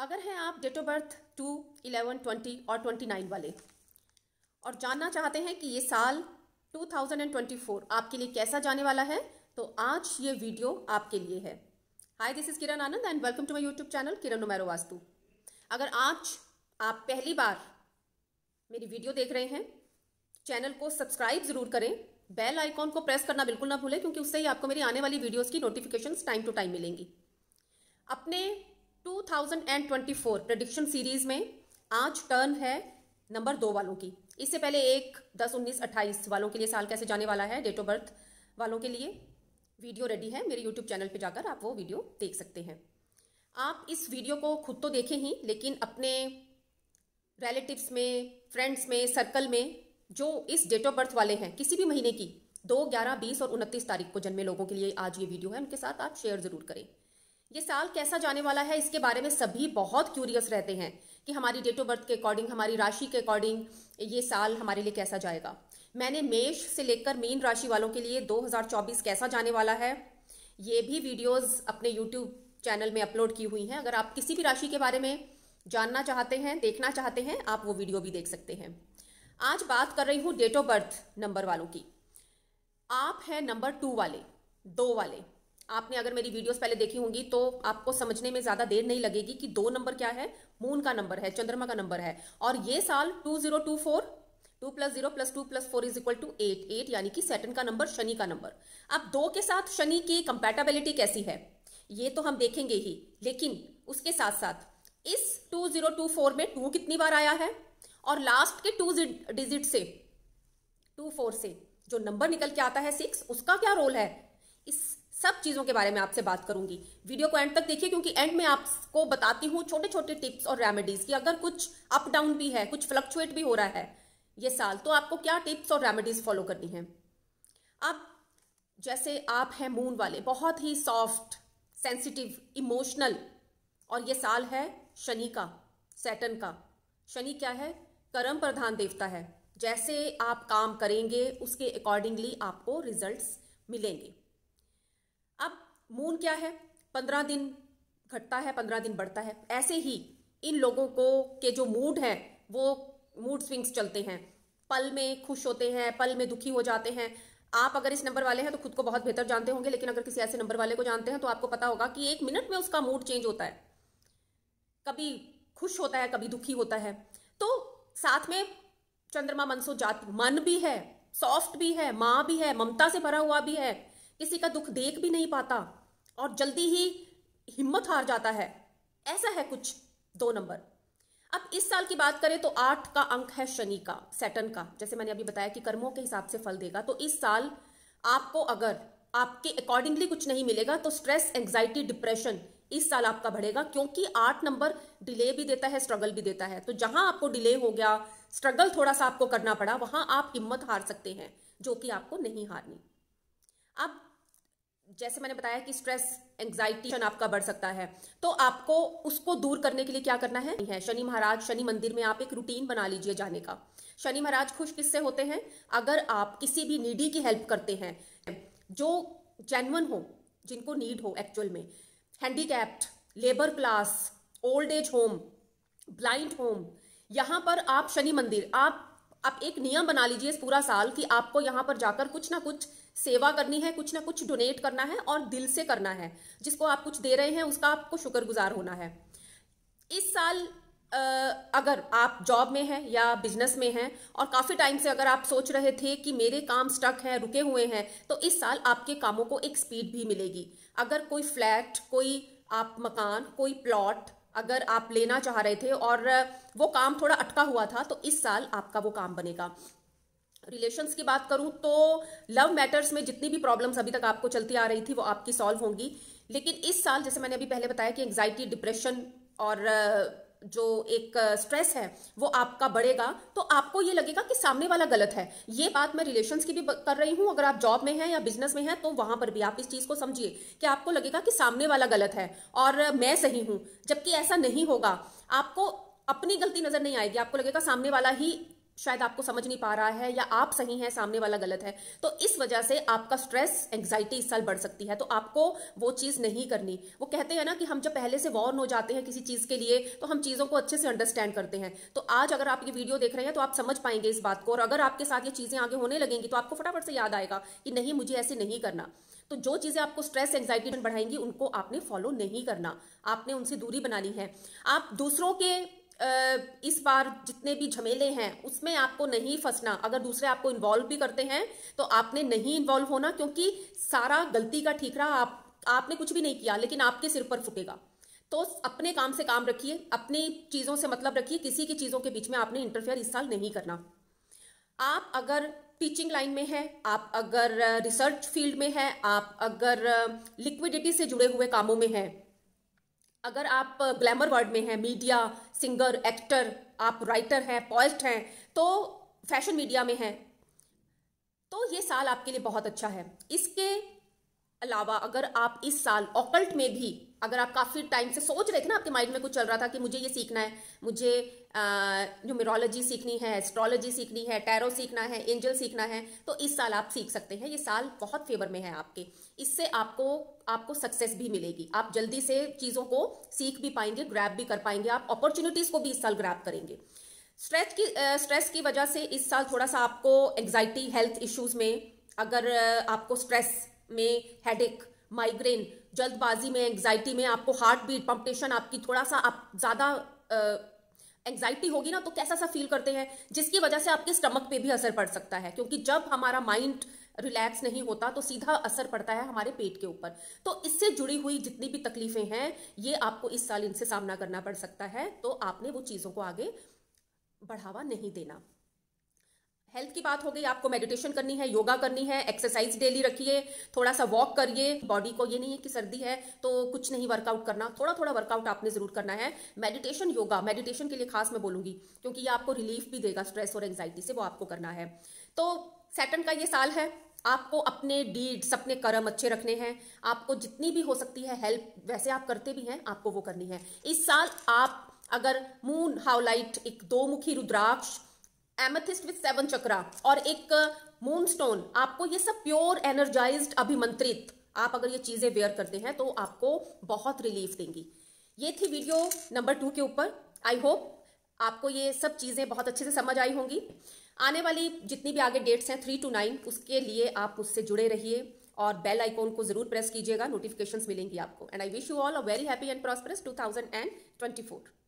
अगर हैं आप date of birth two eleven twenty और ट्वेंटी नाइन वाले और जानना चाहते हैं कि ये साल two thousand and twenty four आपके लिए कैसा जाने वाला है तो आज ये वीडियो आपके लिए है hi this is Kiran Anand and welcome to my YouTube channel Kiran numero Vastu अगर आज आप पहली बार मेरी वीडियो देख रहे हैं चैनल को सब्सक्राइब ज़रूर करें बेल आइकॉन को प्रेस करना बिल्कुल ना भूलें क्योंकि उससे ही आपको मेरी आने वाली वीडियोज़ की नोटिफिकेशन टाइम टू टाइम मिलेंगी अपने 2024 प्रेडिक्शन सीरीज में आज टर्न है नंबर दो वालों की इससे पहले एक दस उन्नीस अट्ठाईस वालों के लिए साल कैसे जाने वाला है डेट ऑफ बर्थ वालों के लिए वीडियो रेडी है मेरे यूट्यूब चैनल पे जाकर आप वो वीडियो देख सकते हैं आप इस वीडियो को खुद तो देखें ही लेकिन अपने रिलेटिव्स में फ्रेंड्स में सर्कल में जो इस डेट ऑफ बर्थ वाले हैं किसी भी महीने की दो ग्यारह बीस और उनतीस तारीख को जन्मे लोगों के लिए आज ये वीडियो है उनके साथ आप शेयर ज़रूर करें ये साल कैसा जाने वाला है इसके बारे में सभी बहुत क्यूरियस रहते हैं कि हमारी डेट ऑफ बर्थ के अकॉर्डिंग हमारी राशि के अकॉर्डिंग ये साल हमारे लिए कैसा जाएगा मैंने मेष से लेकर मीन राशि वालों के लिए 2024 कैसा जाने वाला है ये भी वीडियोस अपने यूट्यूब चैनल में अपलोड की हुई हैं अगर आप किसी भी राशि के बारे में जानना चाहते हैं देखना चाहते हैं आप वो वीडियो भी देख सकते हैं आज बात कर रही हूँ डेट ऑफ बर्थ नंबर वालों की आप हैं नंबर टू वाले दो वाले आपने अगर मेरी वीडियोस पहले देखी होंगी तो आपको समझने में ज्यादा देर नहीं लगेगी कि दो नंबर क्या है मून का नंबर है चंद्रमा का नंबर है और ये साल two zero two four two plus zero plus two plus four is equal to eight eight यानी कि सेटन का नंबर शनि का नंबर अब दो के साथ शनि की कंपेटेबिलिटी कैसी है ये तो हम देखेंगे ही लेकिन उसके साथ साथ इस 2024 में टू कितनी बार आया है और लास्ट के टू डिजिट से टू फोर से जो नंबर निकल के आता है सिक्स उसका क्या रोल है चीज़ों के बारे में आपसे बात करूंगी वीडियो को एंड तक देखिए क्योंकि एंड में आपको बताती हूँ छोटे छोटे टिप्स और रेमेडीज की अगर कुछ अप डाउन भी है कुछ फ्लक्चुएट भी हो रहा है ये साल तो आपको क्या टिप्स और रेमेडीज फॉलो करनी है अब जैसे आप हैं मून वाले बहुत ही सॉफ्ट सेंसिटिव इमोशनल और ये साल है शनि का सैटन का शनि क्या है कर्म प्रधान देवता है जैसे आप काम करेंगे उसके अकॉर्डिंगली आपको रिजल्ट्स मिलेंगे मून क्या है पंद्रह दिन घटता है पंद्रह दिन बढ़ता है ऐसे ही इन लोगों को के जो मूड है वो मूड स्विंग्स चलते हैं पल में खुश होते हैं पल में दुखी हो जाते हैं आप अगर इस नंबर वाले हैं तो खुद को बहुत बेहतर जानते होंगे लेकिन अगर किसी ऐसे नंबर वाले को जानते हैं तो आपको पता होगा कि एक मिनट में उसका मूड चेंज होता है कभी खुश होता है कभी दुखी होता है तो साथ में चंद्रमा मनसो सो जात मन भी है सॉफ्ट भी है माँ भी है ममता से भरा हुआ भी है किसी का दुख देख भी नहीं पाता और जल्दी ही हिम्मत हार जाता है ऐसा है कुछ दो नंबर अब इस साल की बात करें तो आठ का अंक है शनि का सैटन का जैसे मैंने अभी बताया कि कर्मों के हिसाब से फल देगा तो इस साल आपको अगर आपके अकॉर्डिंगली कुछ नहीं मिलेगा तो स्ट्रेस एंग्जाइटी डिप्रेशन इस साल आपका बढ़ेगा क्योंकि आठ नंबर डिले भी देता है स्ट्रगल भी देता है तो जहां आपको डिले हो गया स्ट्रगल थोड़ा सा आपको करना पड़ा वहां आप हिम्मत हार सकते हैं जो कि आपको नहीं हारनी अब जैसे मैंने बताया कि स्ट्रेस एंग्जाइटी आपका बढ़ सकता है तो आपको उसको दूर करने के लिए क्या करना है, है शनि महाराज शनि मंदिर में आप एक रूटीन बना लीजिए जाने का शनि महाराज खुश किससे होते हैं अगर आप किसी भी नीडी की हेल्प करते हैं जो जेनवन हो जिनको नीड हो एक्चुअल में handicapped labour class old age home blind home यहाँ पर आप शनि मंदिर आप आप एक नियम बना लीजिए इस पूरा साल कि आपको यहाँ पर जाकर कुछ ना कुछ सेवा करनी है कुछ ना कुछ डोनेट करना है और दिल से करना है जिसको आप कुछ दे रहे हैं उसका आपको शुक्रगुजार होना है इस साल अगर आप जॉब में हैं या बिजनेस में हैं और काफ़ी टाइम से अगर आप सोच रहे थे कि मेरे काम स्टक हैं रुके हुए हैं तो इस साल आपके कामों को एक स्पीड भी मिलेगी अगर कोई फ्लैट कोई आप मकान कोई प्लॉट अगर आप लेना चाह रहे थे और वो काम थोड़ा अटका हुआ था तो इस साल आपका वो काम बनेगा रिलेशंस की बात करूं तो लव मैटर्स में जितनी भी प्रॉब्लम्स अभी तक आपको चलती आ रही थी वो आपकी सॉल्व होंगी लेकिन इस साल जैसे मैंने अभी पहले बताया कि एंग्जाइटी डिप्रेशन और जो एक स्ट्रेस है वो आपका बढ़ेगा तो आपको ये लगेगा कि सामने वाला गलत है ये बात मैं रिलेशंस की भी कर रही हूं अगर आप जॉब में हैं या बिजनेस में हैं तो वहां पर भी आप इस चीज को समझिए कि आपको लगेगा कि सामने वाला गलत है और मैं सही हूं जबकि ऐसा नहीं होगा आपको अपनी गलती नजर नहीं आएगी आपको लगेगा सामने वाला ही शायद आपको समझ नहीं पा रहा है या आप सही हैं सामने वाला गलत है तो इस वजह से आपका स्ट्रेस एंग्जाइटी इस साल बढ़ सकती है तो आपको वो चीज़ नहीं करनी वो कहते हैं ना कि हम जब पहले से वॉर्न हो जाते हैं किसी चीज़ के लिए तो हम चीज़ों को अच्छे से अंडरस्टैंड करते हैं तो आज अगर आप ये वीडियो देख रहे हैं तो आप समझ पाएंगे इस बात को और अगर आपके साथ ये चीज़ें आगे होने लगेंगी तो आपको फटाफट से याद आएगा कि नहीं मुझे ऐसे नहीं करना तो जो चीज़ें आपको स्ट्रेस एंग्जाइटी बढ़ाएंगी उनको आपने फॉलो नहीं करना आपने उनसे दूरी बनानी है आप दूसरों के इस बार जितने भी झमेले हैं उसमें आपको नहीं फंसना अगर दूसरे आपको इन्वॉल्व भी करते हैं तो आपने नहीं इन्वॉल्व होना क्योंकि सारा गलती का ठीकरा आप आपने कुछ भी नहीं किया लेकिन आपके सिर पर फूटेगा तो अपने काम से काम रखिए अपनी चीज़ों से मतलब रखिए किसी की चीज़ों के बीच में आपने इंटरफेयर इस साल नहीं करना आप अगर टीचिंग लाइन में है आप अगर रिसर्च फील्ड में है आप अगर लिक्विडिटी से जुड़े हुए कामों में है अगर आप ग्लैमर वर्ल्ड में हैं मीडिया सिंगर एक्टर आप राइटर हैं पॉइस्ट हैं तो फैशन मीडिया में हैं तो ये साल आपके लिए बहुत अच्छा है इसके अलावा अगर आप इस साल ऑकल्ट में भी अगर आप काफ़ी टाइम से सोच रहे थे ना आपके माइंड में कुछ चल रहा था कि मुझे ये सीखना है मुझे न्यूमरोलॉजी सीखनी है एस्ट्रोलॉजी सीखनी है टैरो सीखना है एंजल सीखना है तो इस साल आप सीख सकते हैं ये साल बहुत फेवर में है आपके इससे आपको आपको सक्सेस भी मिलेगी आप जल्दी से चीज़ों को सीख भी पाएंगे ग्रैप भी कर पाएंगे आप अपॉर्चुनिटीज़ को भी इस साल ग्रैप करेंगे स्ट्रेस की स्ट्रेस की वजह से इस साल थोड़ा सा आपको एग्जाइटी हेल्थ इश्यूज़ में अगर आपको स्ट्रेस में हेडेक माइग्रेन जल्दबाजी में एंग्जाइटी में आपको हार्ट बीट पम्पटेशन आपकी थोड़ा सा आप ज़्यादा एंग्जाइटी होगी ना तो कैसा सा फील करते हैं जिसकी वजह से आपके स्टमक पे भी असर पड़ सकता है क्योंकि जब हमारा माइंड रिलैक्स नहीं होता तो सीधा असर पड़ता है हमारे पेट के ऊपर तो इससे जुड़ी हुई जितनी भी तकलीफें हैं ये आपको इस साल इनसे सामना करना पड़ सकता है तो आपने वो चीज़ों को आगे बढ़ावा नहीं देना हेल्थ की बात हो गई आपको मेडिटेशन करनी है योगा करनी है एक्सरसाइज डेली रखिए थोड़ा सा वॉक करिए बॉडी को ये नहीं है कि सर्दी है तो कुछ नहीं वर्कआउट करना थोड़ा थोड़ा वर्कआउट आपने जरूर करना है मेडिटेशन योगा मेडिटेशन के लिए खास मैं बोलूंगी क्योंकि ये आपको रिलीफ भी देगा स्ट्रेस और एंग्जाइटी से वो आपको करना है तो सैटन का ये साल है आपको अपने डीड्स अपने कर्म अच्छे रखने हैं आपको जितनी भी हो सकती है हेल्प वैसे आप करते भी हैं आपको वो करनी है इस साल आप अगर मून हाउलाइट एक दो मुखी रुद्राक्ष एमथिस्ट विथ सेवन चक्रा और एक मूनस्टोन uh, आपको ये सब प्योर एनर्जाइज्ड अभिमंत्रित आप अगर ये चीजें वेयर करते हैं तो आपको बहुत रिलीफ देंगी ये थी वीडियो नंबर टू के ऊपर आई होप आपको ये सब चीज़ें बहुत अच्छे से समझ आई होंगी आने वाली जितनी भी आगे डेट्स हैं थ्री टू नाइन उसके लिए आप उससे जुड़े रहिए और बेल आइकॉन को जरूर प्रेस कीजिएगा नोटिफिकेशंस मिलेंगी आपको and I wish you all a very happy and prosperous 2024